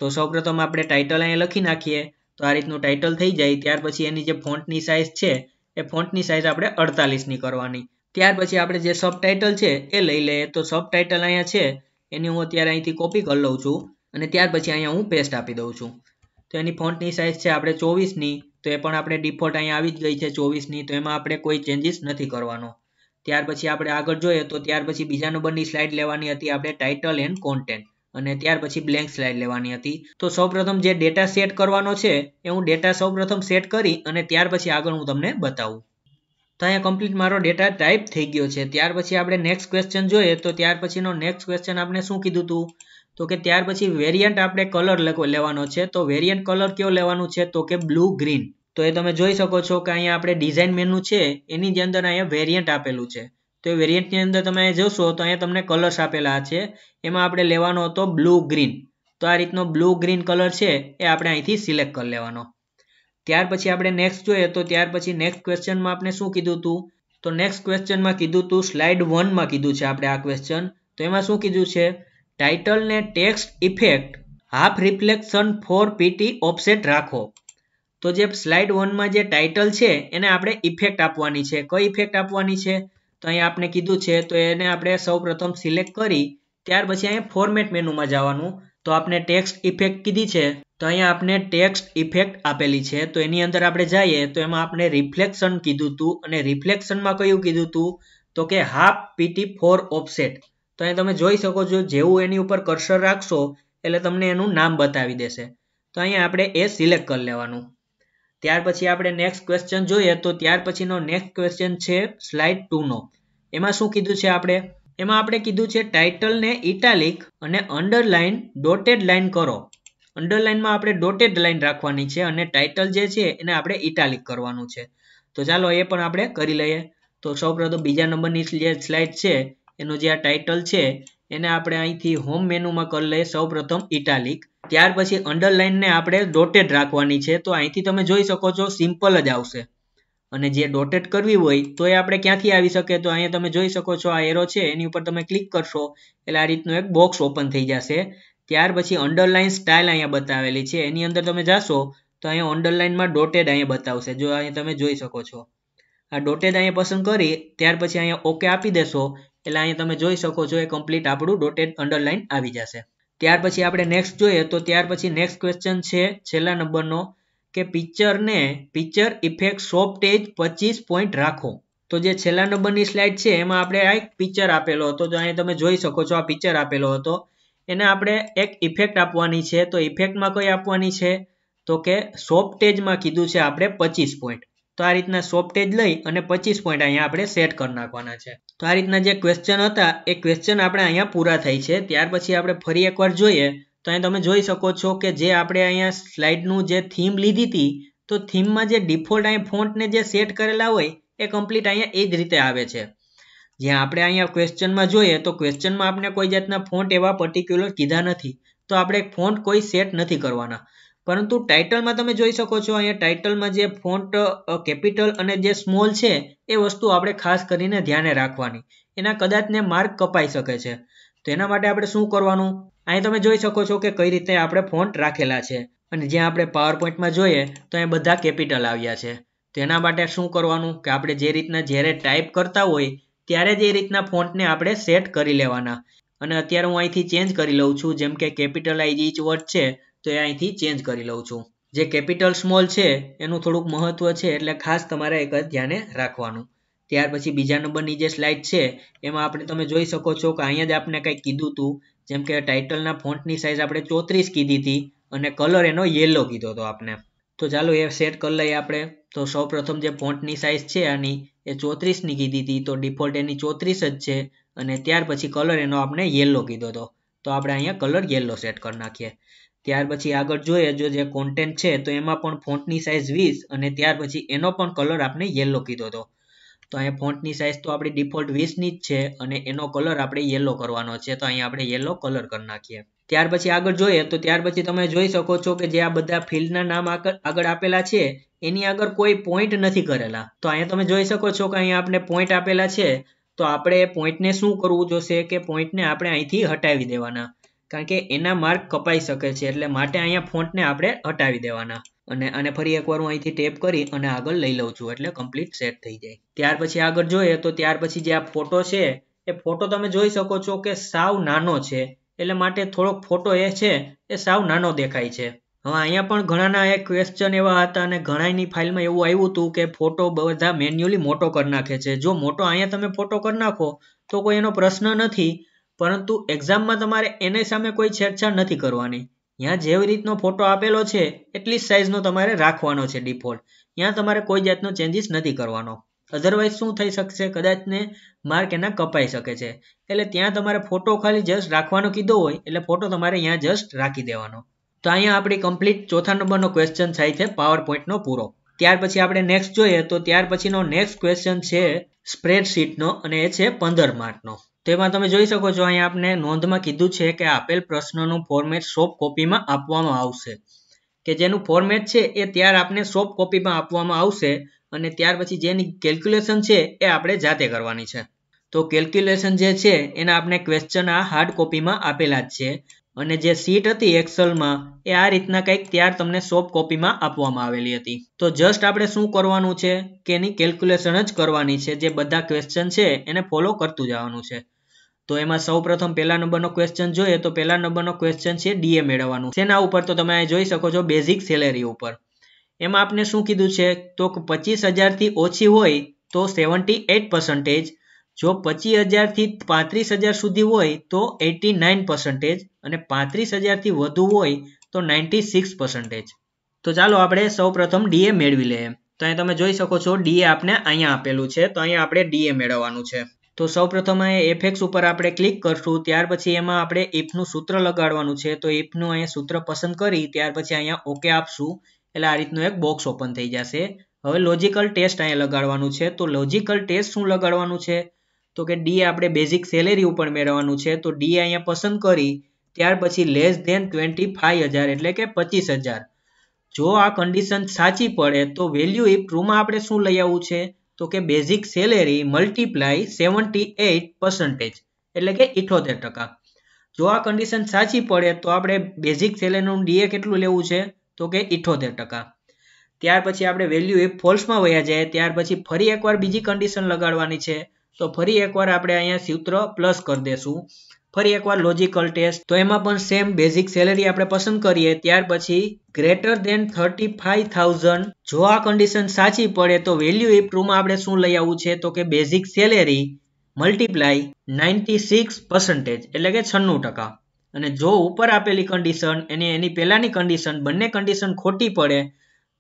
તો સૌપ્રથમ આપણે ટાઇટલ અહીંયા લખી નાખીએ તો આ રીતનું ટાઇટલ થઈ જાય ત્યાર પછી એની જે ફોન્ટની સાઇઝ છે એ ફોન્ટની સાઇઝ આપણે અડતાલીસની કરવાની ત્યાર પછી આપણે જે સબ ટાઇટલ છે એ લઈ લઈએ તો સબ ટાઇટલ અહીંયા છે એની હું અત્યારે અહીંથી કોપી કરી લઉં છું અને ત્યાર પછી અહીંયા હું પેસ્ટ આપી દઉં છું તો એની ફોન્ટની સાઇઝ છે આપણે ચોવીસની તો એ પણ આપણે ડિફોલ્ટ અહીંયા આવી જ ગઈ છે ચોવીસની તો એમાં આપણે કોઈ ચેન્જીસ નથી કરવાનો ત્યાર પછી આપણે આગળ જોઈએ તો ત્યાર પછી બીજા નંબરની સ્લાઇડ લેવાની હતી આપણે ટાઇટલ એન્ડ કોન્ટેન્ટ અને ત્યાર પછી બ્લેન્ક સ્લાઇડ લેવાની હતી તો સૌપ્રથમ જે ડેટા સેટ કરવાનો છે એ હું ડેટા સૌપ્રથમ સેટ કરી અને ત્યાર પછી આગળ હું તમને બતાવું તો અહીંયા કમ્પ્લીટ મારો ડેટા ટાઈપ થઈ ગયો છે ત્યાર પછી આપણે નેક્સ્ટ ક્વેશ્ચન જોઈએ તો ત્યાર પછીનો નેક્સ્ટ ક્વેશ્ચન આપણે શું કીધું હતું તો કે ત્યાર પછી વેરિયન્ટ આપણે કલર લેવાનો છે તો વેરિયન્ટ કલર કયો લેવાનું છે તો કે બ્લુ ગ્રીન તો એ તમે જોઈ શકો છો કે અહીંયા આપણે ડિઝાઇન મેનુ છે એની જ અંદર અહીંયા વેરિયન્ટ આપેલું છે તો એ વેરિયન્ટની અંદર તમે જોશો તો અહીંયા તમને કલર્સ આપેલા છે એમાં આપણે લેવાનો હતો બ્લુ ગ્રીન તો આ રીતનો બ્લુ ગ્રીન કલર છે એ આપણે અહીંથી સિલેક્ટ કરી લેવાનો ત્યાર પછી આપણે નેક્સ્ટ જોઈએ તો ત્યાર પછી નેક્સ્ટ ક્વેશ્ચનમાં આપણે શું કીધું હતું તો નેક્સ્ટ ક્વેશ્ચનમાં કીધું હતું સ્લાઇડ વનમાં કીધું છે આપણે આ ક્વેશ્ચન તો એમાં શું કીધું છે ટાઇટલને text effect half reflection four PT offset રાખો તો જે સ્લાઇડ વનમાં જે ટાઇટલ છે એને આપણે ઇફેક્ટ આપવાની છે કઈ ઇફેક્ટ આપવાની છે તો અહીંયા આપણે કીધું છે તો એને આપણે સૌપ્રથમ સિલેક્ટ કરી ત્યાર પછી અહીંયા ફોર્મેટ મેનુમાં જવાનું તો આપણે ટેક્સ્ટ ઇફેક્ટ કીધી છે તો અહીંયા આપણે ટેક્સ્ટ ઇફેક્ટ આપેલી છે તો એની અંદર આપણે જઈએ તો એમાં આપણે રિફ્લેક્શન કીધું હતું અને રિફ્લેક્શનમાં કયું કીધું હતું તો કે હાફ પીટી ફોર ઓપસેટ તો અહીંયા તમે જોઈ શકો છો જેવું એની ઉપર કર્સર રાખશો એટલે તમને એનું નામ બતાવી દેશે તો અહીંયા આપણે એ સિલેક્ટ કરી લેવાનું ત્યાર પછી આપણે નેક્સ્ટ ક્વેશ્ચન જોઈએ તો ત્યાર પછીનો નેક્સ્ટ ક્વેશ્ચન છે સ્લાઇડ ટુનો એમાં શું કીધું છે આપણે એમાં આપણે કીધું છે ટાઇટલને ઇટાલિક અને અંડરલાઇન ડોટેડ લાઇન કરો અંડરલાઇનમાં આપણે ડોટેડ લાઇન રાખવાની છે અને ટાઇટલ જે છે એને આપણે ઇટાલિક કરવાનું છે તો ચાલો એ પણ આપણે કરી લઈએ તો સૌપ્રથમ બીજા નંબરની જે સ્લાઇડ છે એનું જે આ ટાઇટલ છે એને આપણે અહીંથી હોમ મેનુમાં કરી લઈએ સૌપ્રથમ ઇટાલિક ત્યાર પછી અંડરલાઇનને આપણે ડોટેડ રાખવાની છે તો અહીંથી તમે જોઈ શકો છો સિમ્પલ જ આવશે અને જે ડોટેડ કરવી હોય તો એ આપણે ક્યાંથી આવી શકે તો અહીંયા તમે જોઈ શકો છો આ એરો છે એની ઉપર તમે ક્લિક કરશો એટલે આ રીતનું એક બોક્સ ઓપન થઈ જશે ત્યાર પછી અંડરલાઇન સ્ટાઇલ અહીંયા બતાવેલી છે એની અંદર તમે જાશો તો અહીંયા અંડરલાઇનમાં ડોટેડ અહીંયા બતાવશે જો અહીંયા તમે જોઈ શકો છો આ ડોટેડ અહીંયા પસંદ કરી ત્યાર પછી અહીંયા ઓકે આપી દેશો એટલે અહીંયા તમે જોઈ શકો છો એ કમ્પ્લીટ આપણું ડોટેડ અંડરલાઇન આવી જશે ત્યાર પછી આપણે નેક્સ્ટ જોઈએ તો ત્યાર પછી નેક્સ્ટ ક્વેશ્ચન છે છેલ્લા નંબરનો કે પિક્ચરને પિક્ચર ઇફેક્ટ સોફ્ટ એજ પચીસ પોઈન્ટ રાખો તો જે છેલ્લા નંબરની સ્લાઇડ છે એમાં આપણે આ એક પિક્ચર આપેલો હતો તો અહીંયા તમે જોઈ શકો છો આ પિક્ચર આપેલો હતો એને આપણે એક ઇફેક્ટ આપવાની છે તો ઇફેક્ટમાં કઈ આપવાની છે તો કે સોફ્ટેજમાં કીધું છે આપણે પચીસ પોઈન્ટ તો આ રીતના સોફ્ટેજ લઈ અને પચીસ પોઈન્ટ અહીંયા આપણે સેટ કરી નાખવાના છે તો આ રીતના જે ક્વેશ્ચન હતા એ ક્વેશ્ચન આપણે અહીંયા પૂરા થઈ છે ત્યાર પછી આપણે ફરી એકવાર જોઈએ તો અહીં તમે જોઈ શકો છો કે જે આપણે અહીંયા સ્લાઇડનું જે થીમ લીધી હતી તો થીમમાં જે ડિફોલ્ટ અહીંયા ફોન્ટને જે સેટ કરેલા હોય એ કમ્પ્લીટ અહીંયા એ જ રીતે આવે છે જ્યાં આપણે અહીંયા ક્વેશ્ચનમાં જોઈએ તો ક્વેશ્ચનમાં આપણે કોઈ જાતના ફોન્ટ એવા પર્ટિક્યુલર કીધા નથી તો આપણે ફોન્ટ કોઈ સેટ નથી કરવાના પરંતુ ટાઇટલમાં તમે જોઈ શકો છો અહીંયા ટાઇટલમાં જે ફોન્ટ કેપિટલ અને જે સ્મોલ છે એ વસ્તુ આપણે ખાસ કરીને ધ્યાને રાખવાની એના કદાચને માર્ક કપાઈ શકે છે તો એના માટે આપણે શું કરવાનું અહીં તમે જોઈ શકો છો કે કઈ રીતે આપણે ફોન્ટ રાખેલા છે અને જ્યાં આપણે પાવર પોઈન્ટમાં જોઈએ તો અહીં બધા કેપિટલ આવ્યા છે તો એના માટે શું કરવાનું કે આપણે જે રીતના જ્યારે ટાઈપ કરતા હોય ત્યારે જ એ રીતના ફોન્ટને આપણે સેટ કરી લેવાના અને અત્યારે હું અહીંથી ચેન્જ કરી લઉં છું જેમ કે કેપિટલાઇઝ ઇચ વર્ડ છે તો એ અહીંથી ચેન્જ કરી લઉં છું જે કેપિટલ સ્મોલ છે એનું થોડુંક મહત્ત્વ છે એટલે ખાસ તમારે એક જ ધ્યાને રાખવાનું ત્યાર પછી બીજા નંબરની જે સ્લાઇડ છે એમાં આપણે તમે જોઈ શકો છો કે અહીંયા જ આપણે કંઈક કીધું હતું જેમ કે ટાઇટલના ફોન્ટની સાઇઝ આપણે ચોત્રીસ કીધી હતી અને કલર એનો યેલો કીધો હતો આપણે તો ચાલો એ સેટ કરી લઈએ આપણે તો સૌપ્રથમ જે ફોન્ટની સાઇઝ છે આની એ ચોત્રીસની કીધી હતી તો ડિફોલ્ટ એની ચોત્રીસ જ છે અને ત્યાર પછી કલર એનો આપણે યેલો કીધો હતો તો આપણે અહીંયા કલર યેલો સેટ કરી નાખીએ ત્યાર પછી આગળ જોઈએ જો જે કોન્ટેન્ટ છે તો એમાં પણ ફોન્ટની સાઇઝ વીસ અને ત્યાર પછી એનો પણ કલર આપણે યેલો કીધો હતો તો અહીંયા ફોન્ટની સાઇઝ તો આપણી ડિફોલ્ટ વીસની જ છે અને એનો કલર આપણે યેલો કરવાનો છે તો અહીંયા આપણે યેલો કલર કરી નાખીએ ત્યાર પછી આગળ જોઈએ તો ત્યાર પછી તમે જોઈ શકો છો કે જે આ બધા ફિલ્ડના નામ આગળ આપેલા છે એની આગળ કોઈ પોઈન્ટ નથી કરેલા તો અહીંયા તમે જોઈ શકો છો કે અહીંયા આપણે પોઈન્ટ આપેલા છે તો આપણે પોઈન્ટને શું કરવું જોશે કે પોઈન્ટને આપણે અહીંથી હટાવી દેવાના કારણ કે એના માર્ક કપાઈ શકે છે એટલે માટે અહીંયા ફોન્ટને આપણે હટાવી દેવાના અને અને ફરી એકવાર હું અહીંથી ટેપ કરી અને આગળ લઈ લઉં છું એટલે કમ્પ્લીટ સેટ થઈ જાય ત્યાર પછી આગળ જોઈએ તો ત્યાર પછી જે આ ફોટો છે એ ફોટો તમે જોઈ શકો છો કે સાવ નાનો છે એટલે માટે થોડોક ફોટો એ છે એ સાવ નાનો દેખાય છે હવે અહીંયા પણ ઘણાના એક ક્વેશ્ચન એવા હતા અને ઘણાની ફાઇલમાં એવું આવ્યું હતું કે ફોટો બધા મેન્યુઅલી મોટો કરી નાખે છે જો મોટો અહીંયા તમે ફોટો કરી નાખો તો કોઈ એનો પ્રશ્ન નથી પરંતુ એક્ઝામમાં તમારે એની સામે કોઈ છેડછાડ નથી કરવાની ત્યાં જેવી રીતનો ફોટો આપેલો છે એટલી જ સાઇઝનો તમારે રાખવાનો છે ડિફોલ્ટ ત્યાં તમારે કોઈ જાતનો ચેન્જીસ નથી કરવાનો અધરવાઇઝ શું થઈ શકશે કદાચને માર્ક એના કપાઈ શકે છે એટલે ત્યાં તમારે ફોટો ખાલી જસ્ટ રાખવાનો કીધો હોય એટલે ફોટો તમારે અહીંયા જસ્ટ રાખી દેવાનો તો અહીંયા આપણી કમ્પ્લીટ ચોથા નંબરનો ક્વેશ્ચન થાય છે પાવર પોઈન્ટનો પૂરો ત્યાર પછી આપણે નેક્સ્ટ જોઈએ તો ત્યાર પછીનો નેક્સ્ટ ક્વેશ્ચન છે સ્પ્રેડશીટનો અને એ છે પંદર માર્કનો તેમાં તમે જોઈ શકો છો અહીંયા આપણે નોંધમાં કીધું છે કે આપેલ પ્રશ્નનું ફોર્મેટ સોફ્ટ કોપીમાં આપવામાં આવશે કે જેનું ફોર્મેટ છે એ ત્યારે આપને સોફ્ટ કોપીમાં આપવામાં આવશે અને ત્યાર પછી જેની કેલ્ક્યુલેશન છે એ આપણે જાતે કરવાની છે તો કેલ્ક્યુલેશન જે છે એના આપણે ક્વેશ્ચન આ હાર્ડ કોપીમાં આપેલા જ છે અને જે સીટ હતી એક્સલમાં એ આ રીતના કંઈક ત્યાર તમને સોફ્ટ કોપીમાં આપવામાં આવેલી હતી તો જસ્ટ આપણે શું કરવાનું છે કે એની કેલ્ક્યુલેશન જ કરવાની છે જે બધા ક્વેશ્ચન છે એને ફોલો કરતું જવાનું છે તો એમાં સૌ પ્રથમ પહેલા નંબરનો ક્વેશ્ચન જોઈએ તો પહેલા નંબરનો ક્વેશ્ચન છે ડીએ મેળવવાનું તેના ઉપર તો તમે જોઈ શકો છો બેઝિક સેલેરી ઉપર એમાં આપને શું કીધું છે તો પચીસ હજારથી ઓછી હોય તો સેવન્ટી એટ પર્સન્ટેજ જો પચીસ હજારથી પાંત્રીસ હજાર સુધી હોય તો એટી નાઇન પર્સન્ટેજ અને પાંત્રીસ હજારથી વધુ હોય તો નાઇન્ટી સિક્સ પર્સન્ટેજ તો ચાલો આપણે સૌપ્રથમ ડીએ મેળવી લઈએ તો અહીં તમે જોઈ શકો છો ડીએ આપણે અહીંયા આપેલું છે તો અહીંયા આપણે ડીએ મેળવવાનું છે તો સૌપ્રથમ અહીંયા એફેક્સ ઉપર આપણે ક્લિક કરશું ત્યાર પછી એમાં આપણે ઇફનું સૂત્ર લગાડવાનું છે તો ઇફનું અહીંયા સૂત્ર પસંદ કરી ત્યાર પછી અહીંયા ઓકે આપશું એટલે આ રીતનું એક બોક્સ ઓપન થઈ જશે હવે લોજિકલ ટેસ્ટ અહીંયા લગાડવાનું છે તો લોજિકલ ટેસ્ટ શું લગાડવાનું છે તો કે ડી આપણે બેઝિક સેલેરી ઉપર મેળવવાનું છે તો ડી અહીંયા પસંદ કરી ત્યાર પછી લેસ ધેન ટ્વેન્ટી ફાઈવ હજાર એટલે કે પચીસ હજાર જો આ કન્ડિશન સાચી પડે તો વેલ્યુ ઇફ ટ્રૂમાં આપણે શું લઈ આવવું છે તો કે basic salary multiply seventy eight percentage એટલે કે ઇઠોતેર ટકા જો આ કન્ડિશન સાચી પડે તો આપણે બેઝિક સેલેરીનું ડીએ કેટલું લેવું છે તો કે ઇઠોતેર ટકા ત્યાર પછી આપણે વેલ્યુ એ ફોલ્સમાં વયા જાય ત્યાર પછી ફરી એકવાર બીજી કન્ડિશન લગાડવાની છે તો ફરી એકવાર આપણે અહીંયા સૂત્ર પ્લસ કરી દેશું ફરી એકવાર લોજિકલ ટેસ્ટ તો એમાં પણ સેમ બેઝિક સેલેરી આપણે પસંદ કરીએ ત્યાર પછી greater than thirty five thousand જો આ કન્ડિશન સાચી પડે તો વેલ્યુ એ ટ્રૂમાં આપણે શું લઈ આવવું છે તો કે basic salary multiply ninety six percentage એટલે કે છન્નું ટકા અને જો ઉપર આપેલી કન્ડિશન એને એની પહેલાંની કન્ડિશન બંને કન્ડિશન ખોટી પડે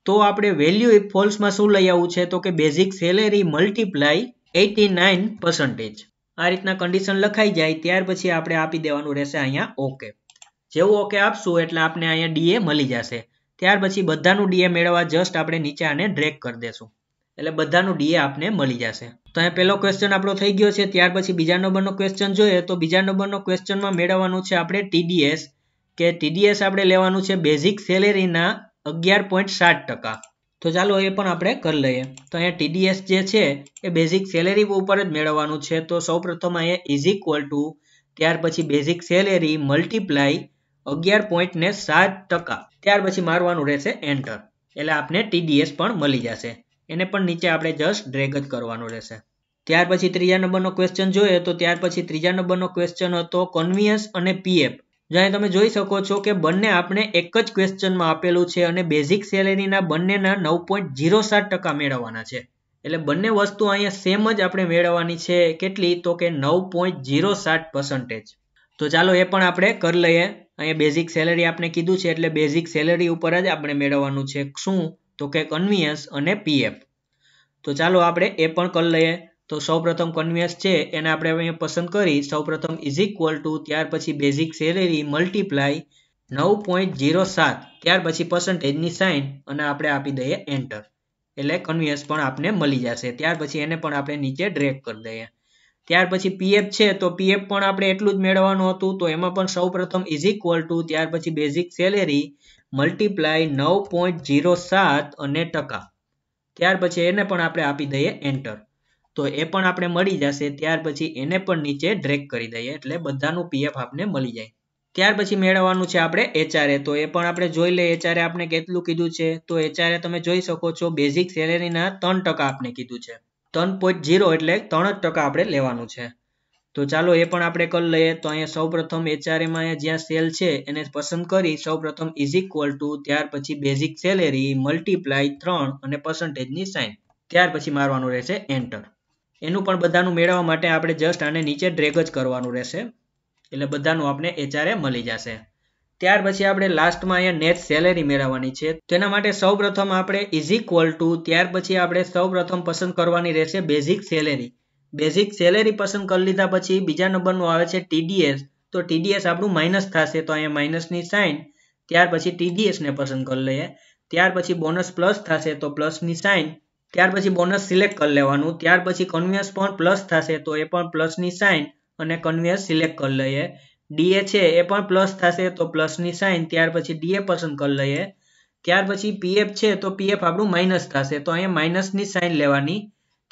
તો આપણે વેલ્યુ ફોલ્સમાં શું લઈ આવવું છે તો કે basic salary multiply eighty nine percentage આ રીતના કન્ડિશન લખાઈ જાય ત્યાર પછી આપણે આપી દેવાનું રહેશે અહીંયા ઓકે જેવું ઓકે આપશું એટલે આપણે અહીંયા ડીએ મળી જશે ત્યાર પછી બધાનું ડીએ મેળવવા જસ્ટ આપણે નીચે આને ડ્રેક કરી દેશું એટલે બધાનું ડીએ આપને મળી જશે તો અહીંયા પહેલો ક્વેશ્ચન આપણો થઈ ગયો છે ત્યાર પછી બીજા નંબરનો ક્વેશ્ચન જોઈએ તો બીજા નંબરનો ક્વેશ્ચનમાં મેળવવાનું છે આપણે ટીડીએસ કે ટીડીએસ આપણે લેવાનું છે બેઝિક સેલેરીના અગિયાર પોઈન્ટ સાત ટકા તો ચાલો એ પણ આપણે કરી લઈએ તો અહીંયા ટીડીએસ જે છે એ બેઝિક સેલેરી ઉપર જ મેળવવાનું છે તો સૌ પ્રથમ અહીંયા ઇઝ ઇક્વલ ટુ ત્યાર પછી બેઝિક સેલેરી મલ્ટીપ્લાય અગિયાર પોઈન્ટ ને સાત ટકા ત્યાર પછી મારવાનું રહેશે એન્ટર એટલે આપને ટીડીએસ પણ મળી જશે એને પણ નીચે આપણે જસ્ટ ડ્રેગ જ કરવાનો રહેશે ત્યાર પછી ત્રીજા નંબરનો ક્વેશ્ચન જોઈએ તો ત્યાર પછી ત્રીજા નંબરનો ક્વેશ્ચન હતો કોન્વિયન્સ અને પીએફ જ્યાં તમે જોઈ શકો છો કે બંને આપણે એક જ ક્વેશ્ચનમાં આપેલું છે અને બેઝિક સેલેરીના બંનેના નવ પોઈન્ટ ઝીરો સાત ટકા મેળવવાના છે એટલે બંને વસ્તુ અહીંયા સેમ જ આપણે મેળવવાની છે કેટલી તો કે નવ પોઈન્ટ ઝીરો સાત પર્સન્ટેજ તો ચાલો એ પણ આપણે કરી લઈએ અહીંયા બેઝિક સેલેરી આપણે કીધું છે એટલે બેઝિક સેલેરી ઉપર જ આપણે મેળવવાનું છે શું તો કે કન્વીયન્સ અને પીએફ તો ચાલો આપણે એ પણ કરી લઈએ તો સૌપ્રથમ કન્વીયન્સ છે એને આપણે અહીંયા પસંદ કરી સૌપ્રથમ ઇઝ ઇક્વલ ટુ ત્યાર પછી બેઝિક સેલેરી મલ્ટીપ્લાય નવ પોઈન્ટ જીરો સાત ત્યાર પછી પર્સન્ટેજની સાઇન અને આપણે આપી દઈએ એન્ટર એટલે કન્વીયન્સ પણ આપને મળી જશે ત્યાર પછી એને પણ આપણે નીચે ડ્રેક કરી દઈએ ત્યાર પછી પીએફ છે તો પીએફ પણ આપણે એટલું જ મેળવવાનું હતું તો એમાં પણ સૌપ્રથમ ઇઝ ઇક્વલ ટુ ત્યાર પછી બેઝિક સેલેરી મલ્ટીપ્લાય નવ પોઈન્ટ જીરો સાત અને ટકા ત્યાર પછી એને પણ આપણે આપી દઈએ એન્ટર તો એ પણ આપણે મળી જશે ત્યાર પછી એને પણ નીચે ડ્રેક કરી દઈએ એટલે બધાનું પીએફ આપને મળી જાય ત્યાર પછી મેળવવાનું છે આપણે એચઆરએ તો એ પણ આપણે જોઈ લઈએ એચઆરએ આપણે કેટલું કીધું છે તો એચઆરએ તમે જોઈ શકો છો બેઝિક સેલેરીના ત્રણ ટકા આપણે કીધું છે ત્રણ પોઈન્ટ જીરો એટલે ત્રણ જ ટકા આપણે લેવાનું છે તો ચાલો એ પણ આપણે કરી લઈએ તો અહીંયા સૌપ્રથમ એચઆરએમાં જ્યાં સેલ છે એને પસંદ કરી સૌપ્રથમ ઇઝ ઇક્વલ ટુ ત્યાર પછી બેઝિક સેલેરી મલ્ટીપ્લાય ત્રણ અને પર્સન્ટેજની સાઇન ત્યાર પછી મારવાનું રહેશે એન્ટર એનું પણ બધાનું મેળવવા માટે આપણે જસ્ટ આને નીચે ડ્રેગ જ કરવાનું રહેશે એટલે બધાનું આપણે એચઆરએ મળી જશે ત્યાર પછી આપણે લાસ્ટમાં અહીંયા નેટ સેલેરી મેળવવાની છે તેના માટે સૌપ્રથમ આપણે ઇઝ ઇક્વલ ટુ ત્યાર પછી આપણે સૌ પ્રથમ પસંદ કરવાની રહેશે બેઝિક સેલેરી બેઝિક સેલેરી પસંદ કરી લીધા પછી બીજા નંબરનું આવે છે ટીડીએસ તો ટીડીએસ આપણું માઇનસ થશે તો અહીંયા માઇનસની સાઇન ત્યાર પછી ટીડીએસને પસંદ કરી લઈએ ત્યાર પછી બોનસ પ્લસ થશે તો પ્લસની સાઇન ત્યાર પછી બોનસ સિલેક્ટ કરી લેવાનું ત્યાર પછી કન્વેન્સ પણ પ્લસ થશે તો એ પણ પ્લસની સાઇન અને કન્વેન્સ સિલેક્ટ કરી લઈએ ડીએ છે એ પણ પ્લસ થશે તો પ્લસની સાઇન ત્યાર પછી ડીએ પસંદ કરી લઈએ ત્યાર પછી પીએફ છે તો પીએફ આપણું માઇનસ થશે તો અહીંયા માઇનસની સાઇન લેવાની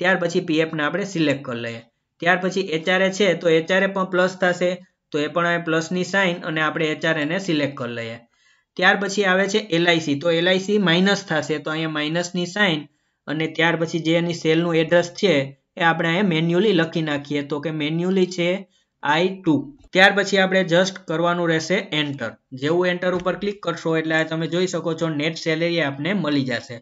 ત્યાર પછી પીએફને આપણે સિલેક્ટ કરી લઈએ ત્યાર પછી એચઆરએ છે તો એચઆરએ પણ પ્લસ થશે તો એ પણ પ્લસની સાઇન અને આપણે એચઆરએને સિલેક્ટ કરી લઈએ ત્યાર પછી આવે છે એલઆઈસી તો એલઆઈસી માઇનસ થશે તો અહીંયા માઇનસની સાઇન અને ત્યાર પછી જે એની સેલનું એડ્રેસ છે એ આપણે અહીંયા મેન્યુઅલી લખી નાખીએ તો કે મેન્યુઅલી છે આઈ ટુ ત્યાર પછી આપણે જસ્ટ કરવાનું રહેશે એન્ટર જેવું એન્ટર ઉપર ક્લિક કરશો એટલે તમે જોઈ શકો છો નેટ સેલેરી આપને મળી જશે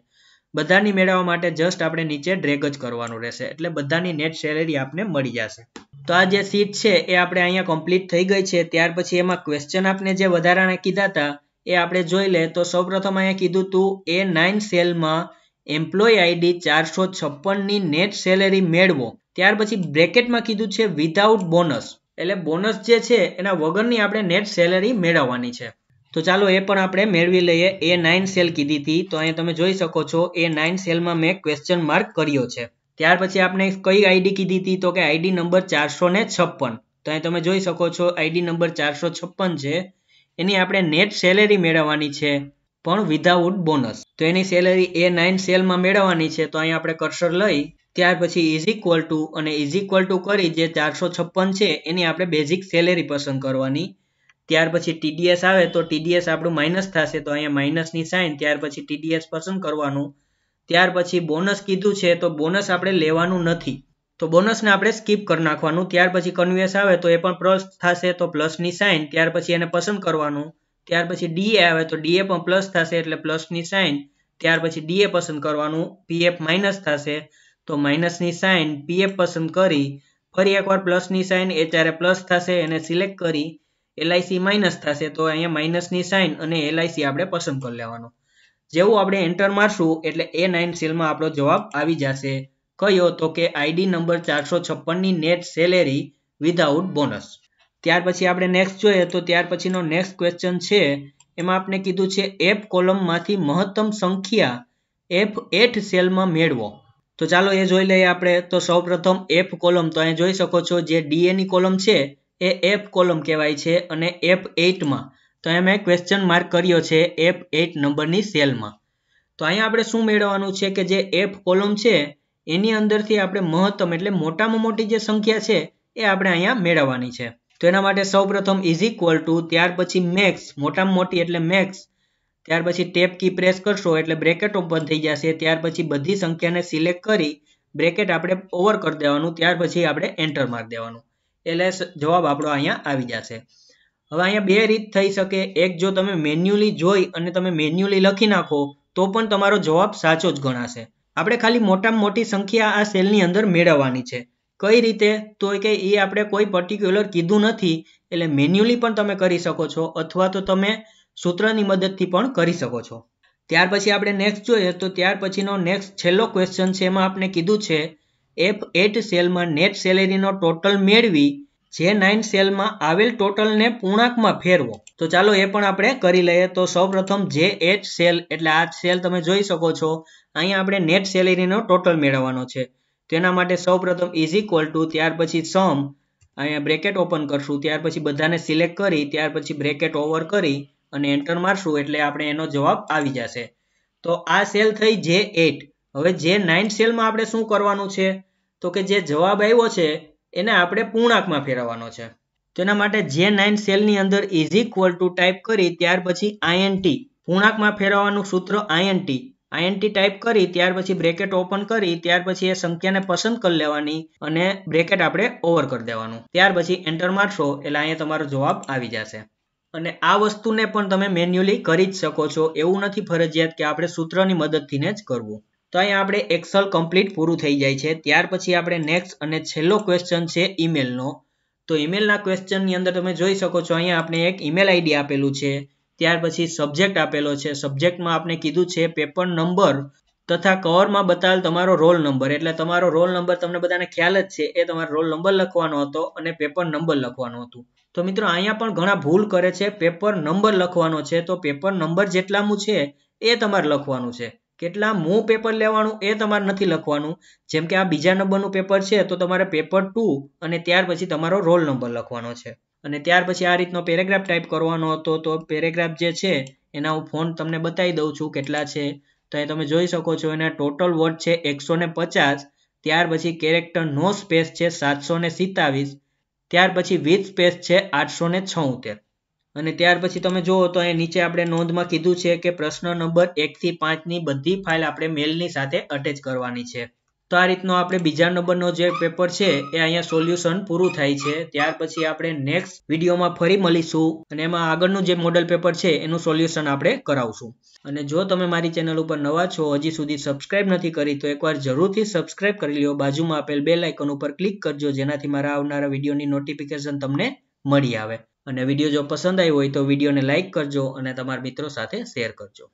બધાની મેળવવા માટે જસ્ટ આપણે નીચે ડ્રેગ જ કરવાનું રહેશે એટલે બધાની નેટ સેલેરી આપને મળી જશે તો આ જે સીટ છે એ આપણે અહીંયા કમ્પ્લીટ થઈ ગઈ છે ત્યાર પછી એમાં ક્વેશ્ચન આપને જે વધારાના કીધા હતા એ આપણે જોઈ લે તો સૌપ્રથમ અહીંયા કીધું તું એ નાઇન સેલમાં એમ્પ્લોય આઈડી ચારસો છપ્પનની નેટ સેલેરી મેળવો ત્યાર પછી બ્રેકેટમાં કીધું છે વિધાઉટ બોનસ એટલે બોનસ જે છે એના વગરની આપણે નેટ સેલેરી મેળવવાની છે તો ચાલો એ પણ આપણે મેળવી લઈએ એ નાઇન સેલ કીધી હતી તો અહીંયા તમે જોઈ શકો છો એ નાઇન સેલમાં મેં ક્વેશ્ચન માર્ક કર્યો છે ત્યાર પછી આપણે કઈ આઈડી કીધી હતી તો કે આઈડી નંબર ચારસો ને છપ્પન તો અહીં તમે જોઈ શકો છો આઈડી નંબર ચારસો છપ્પન છે એની આપણે નેટ સેલેરી મેળવવાની છે પણ વિધાઉટ બોનસ તો એની સેલેરી એ નાઇન સેલમાં મેળવવાની છે તો અહીં આપણે કર્સર લઈ ત્યાર પછી ઇઝ ઇક્વલ ટુ અને ઇઝ ઇક્વલ ટુ કરી જે ચારસો છપ્પન છે એની આપણે બેઝિક સેલેરી પસંદ કરવાની ત્યાર પછી ટીડીએસ આવે તો ટીડીએસ આપણું માઇનસ થશે તો અહીંયા માઇનસની સાઇન ત્યાર પછી ટીડીએસ પસંદ કરવાનું ત્યાર પછી બોનસ કીધું છે તો બોનસ આપણે લેવાનું નથી તો બોનસને આપણે સ્કીપ કરી નાખવાનું ત્યાર પછી કન્વેસ આવે તો એ પણ પ્લસ થશે તો પ્લસની સાઇન ત્યાર પછી એને પસંદ કરવાનું ત્યાર પછી ડીએ આવે તો ડીએ પણ પ્લસ થશે એટલે પ્લસની સાઇન ત્યાર પછી ડીએ પસંદ કરવાનું પીએફ માઇનસ થશે તો માઇનસની સાઇન પીએફ પસંદ કરી ફરી એકવાર પ્લસની સાઇન એ ત્યારે પ્લસ થશે એને સિલેક્ટ કરી એલઆઈસી માઇનસ થશે તો અહીંયા માઇનસની સાઇન અને એલઆઈસી આપણે પસંદ કરી લેવાનો જેવું આપણે એન્ટર મારશું એટલે એ નાઇન સેલમાં આપણો જવાબ આવી જશે કયો તો કે આઈડી નંબર ચારસો છપ્પનની નેટ સેલેરી વિધાઉટ બોનસ ત્યાર પછી આપણે નેક્સ્ટ જોઈએ તો ત્યાર પછીનો નેક્સ્ટ ક્વેશ્ચન છે એમાં આપણે કીધું છે એફ કોલમમાંથી મહત્તમ સંખ્યા એફ એઠ સેલમાં મેળવો તો ચાલો એ જોઈ લઈએ આપણે તો સૌપ્રથમ એફ કોલમ તો અહીં જોઈ શકો છો જે ડીએની કોલમ છે એ એફ કોલમ કહેવાય છે અને એફ એઇટમાં તો અહીંયા મેં ક્વેશ્ચન માર્ક કર્યો છે એફ એઇટ નંબરની સેલમાં તો અહીંયા આપણે શું મેળવવાનું છે કે જે એફ કોલમ છે એની અંદરથી આપણે મહત્તમ એટલે મોટામાં મોટી જે સંખ્યા છે એ આપણે અહીંયા મેળવવાની છે તો એના માટે સૌપ્રથમ ઇઝ ઇક્વલ ટુ ત્યાર પછી મેક્સ મોટામાં મોટી એટલે મેક્સ ત્યાર પછી ટેપ કી પ્રેસ કરશો એટલે બ્રેકેટ ઓપન થઈ જશે ત્યાર પછી બધી સંખ્યાને સિલેક્ટ કરી બ્રેકેટ આપણે ઓવર કરી દેવાનું ત્યાર પછી આપણે એન્ટર મારી દેવાનું એટલે જવાબ આપણો અહીંયા આવી જશે હવે અહીંયા બે રીત થઈ શકે એક જો તમે મેન્યુઅલી જોઈ અને તમે મેન્યુઅલી લખી નાખો તો પણ તમારો જવાબ સાચો જ ગણાશે આપણે ખાલી મોટામાં મોટી સંખ્યા આ સેલની અંદર મેળવવાની છે કઈ રીતે તો કે એ આપણે કોઈ પર્ટિક્યુલર કીધું નથી એટલે મેન્યુઅલી પણ તમે કરી શકો છો અથવા તો તમે સૂત્રની મદદથી પણ કરી શકો છો ત્યાર પછી આપણે નેક્સ્ટ જોઈએ તો ત્યાર પછીનો નેક્સ્ટ છેલ્લો ક્વેશ્ચન છે એમાં આપણે કીધું છે એફ એટ સેલમાં નેટ સેલેરીનો ટોટલ મેળવી જે નાઇન સેલમાં આવેલ ટોટલને પૂર્ણાંકમાં ફેરવો તો ચાલો એ પણ આપણે કરી લઈએ તો સૌપ્રથમ જે એચ સેલ એટલે આ સેલ તમે જોઈ શકો છો અહીંયા આપણે નેટ સેલેરીનો ટોટલ મેળવવાનો છે તેના માટે સૌપ્રથમ ઇઝ ઇક્વલ ટુ ત્યાર પછી સમ અહીંયા બ્રેકેટ ઓપન કરશું ત્યાર પછી બધાને સિલેક્ટ કરી ત્યાર પછી બ્રેકેટ ઓવર કરી અને એન્ટર મારશું એટલે આપણે એનો જવાબ આવી જશે તો આ સેલ થઈ જે એટ હવે જે નાઇન સેલમાં આપણે શું કરવાનું છે તો કે જે જવાબ આવ્યો છે એને આપણે પૂર્ણાંકમાં ફેરવવાનો છે તો એના માટે જે નાઇન સેલની અંદર ઇઝ ઇક્વલ ટુ ટાઈપ કરી ત્યાર પછી આઈએનટી પૂર્ણાંકમાં ફેરવવાનું સૂત્ર આઈએનટી આઈએનટી ટાઈપ કરી ત્યાર પછી બ્રેકેટ ઓપન કરી ત્યાર પછી એ સંખ્યાને પસંદ કરી લેવાની અને બ્રેકેટ આપણે ઓવર કરી દેવાનું ત્યાર પછી એન્ટર મારશો એટલે અહીંયા તમારો જવાબ આવી જશે અને આ વસ્તુને પણ તમે મેન્યુઅલી કરી જ શકો છો એવું નથી ફરજિયાત કે આપણે સૂત્રની મદદથીને જ કરવું તો અહીંયા આપણે એક્સલ કમ્પ્લીટ પૂરું થઈ જાય છે ત્યાર પછી આપણે નેક્સ્ટ અને છેલ્લો ક્વેશ્ચન છે ઈમેલનો તો ઈમેલના ક્વેશ્ચનની અંદર તમે જોઈ શકો છો અહીંયા આપણે એક ઈમેલ આઈડી આપેલું છે ત્યાર પછી સબ્જેક્ટ આપેલો છે સબ્જેક્ટમાં આપણે કીધું છે પેપર નંબર તથા કવરમાં બતાવેલ તમારો રોલ નંબર એટલે તમારો રોલ નંબર તમને બધાને ખ્યાલ જ છે એ તમારો રોલ નંબર લખવાનો હતો અને પેપર નંબર લખવાનો હતો તો મિત્રો અહીંયા પણ ઘણા ભૂલ કરે છે પેપર નંબર લખવાનો છે તો પેપર નંબર જેટલામું છે એ તમારે લખવાનું છે કેટલા મો પેપર લેવાનું એ તમારે નથી લખવાનું જેમ કે આ બીજા નંબરનું પેપર છે તો તમારે પેપર ટુ અને ત્યાર પછી તમારો રોલ નંબર લખવાનો છે અને ત્યાર પછી આ રીતનો પેરેગ્રાફ ટાઈપ કરવાનો હતો તો પેરેગ્રાફ જે છે એના હું ફોન તમને બતાવી દઉં છું કેટલા છે તો એ તમે જોઈ શકો છો એના ટોટલ વર્ડ છે એકસો ને પચાસ ત્યાર પછી કેરેક્ટર નો સ્પેસ છે સાતસો ને સિત્તાવીસ ત્યાર પછી વિથ સ્પેસ છે આઠસો ને અને ત્યાર પછી તમે જુઓ તો અહીં નીચે આપણે નોંધમાં કીધું છે કે પ્રશ્ન નંબર એકથી પાંચની બધી ફાઇલ આપણે મેલની સાથે અટેચ કરવાની છે તો આ રીતનો આપણે બીજા નંબરનો જે પેપર છે એ અહીંયા સોલ્યુશન પૂરું થાય છે ત્યાર પછી આપણે નેક્સ્ટ વિડીયોમાં ફરી મળીશું અને એમાં આગળનું જે મોડલ પેપર છે એનું સોલ્યુશન આપણે કરાવશું અને જો તમે મારી ચેનલ ઉપર નવા છો હજી સુધી સબસ્ક્રાઇબ નથી કરી તો એકવાર જરૂરથી સબસ્ક્રાઇબ કરી લો બાજુમાં આપેલ બે આઇકન ઉપર ક્લિક કરજો જેનાથી મારા આવનારા વિડીયોની નોટિફિકેશન તમને મળી આવે અને વિડીયો જો પસંદ આવ્યો હોય તો વિડીયોને લાઇક કરજો અને તમારા મિત્રો સાથે શેર કરજો